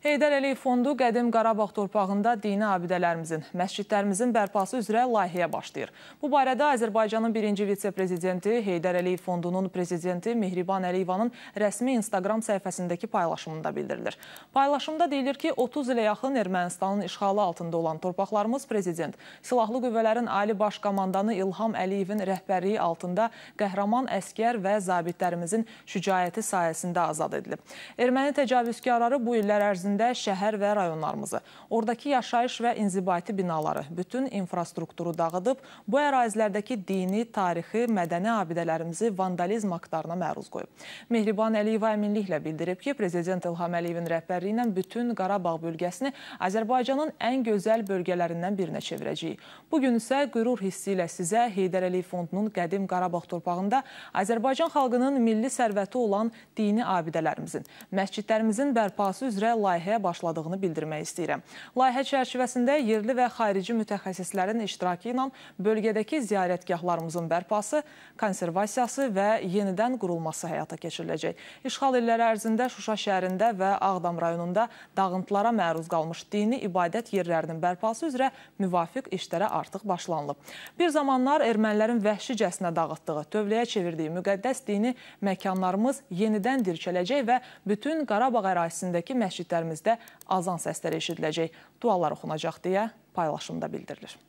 Heydər Əliyev Fondu Qədim Qarabağ torpağında dini abidələrimizin, məscidlərimizin bərpası üzrə layihəyə başlayır. Bu barədə Azərbaycanın birinci vitse-prezidenti Heydər Əliyev Fondunun prezidenti Mehriban Əliyevanın rəsmi Instagram səhifəsindəki paylaşımında bildirilir. Paylaşımda deyilir ki, 30 ilə yaxın Ermənistanın işğalı altında olan torpaqlarımız prezident, Silahlı Qüvvələrin Ali Baş Komandanı İlham Əliyevin rəhbərliyi altında qəhrəman əskər və zabitlərimizin şücayəti sayəsində azad edilib. Erməni təcavüzkarları bu illər ərzində ərzində şəhər və rayonlarımızı, oradakı yaşayış və inzibati binaları, bütün infrastrukturu dağıdıb, bu ərazilərdəki dini, tarixi, mədəni abidələrimizi vandalizm aktlarına məruz qoyub. Mehriban Əliyeva əminliklə bildirib ki, Prezident İlham Əliyevin rəhbərliyi ilə bütün Qarabağ bölgəsini Azərbaycanın ən gözəl bölgələrindən birinə çevirəcəyik. Bugün isə qürur hissi ilə sizə Heydər Əliyev Fondunun qədim Qarabağ torpağında Azərbaycan xalqının milli sərvəti olan dini abidələrimizin, məscidlərimizin bərpası üzrə layihə layihəyə başladığını bildirmək istəyirəm. Layihə çərçivəsində yerli və xarici mütəxəssislərin iştirakı ilə bölgədəki ziyarətgahlarımızın bərpası, konservasiyası və yenidən qurulması həyata keçiriləcək. İşğal illəri ərzində Şuşa şəhərində və Ağdam rayonunda dağıntılara məruz qalmış dini ibadət yerlərinin bərpası üzrə müvafiq işlərə artıq başlanılıb. Bir zamanlar ermənilərin vəhşicəsinə dağıtdığı, tövləyə çevirdiyi müqəddəs dini məkanlarımız yenidən dirçələcək və bütün Qarabağ ərazisindəki məscidlərimiz ölkəmizdə azan səsləri eşidiləcək, dualar oxunacaq deyə paylaşımda bildirilir.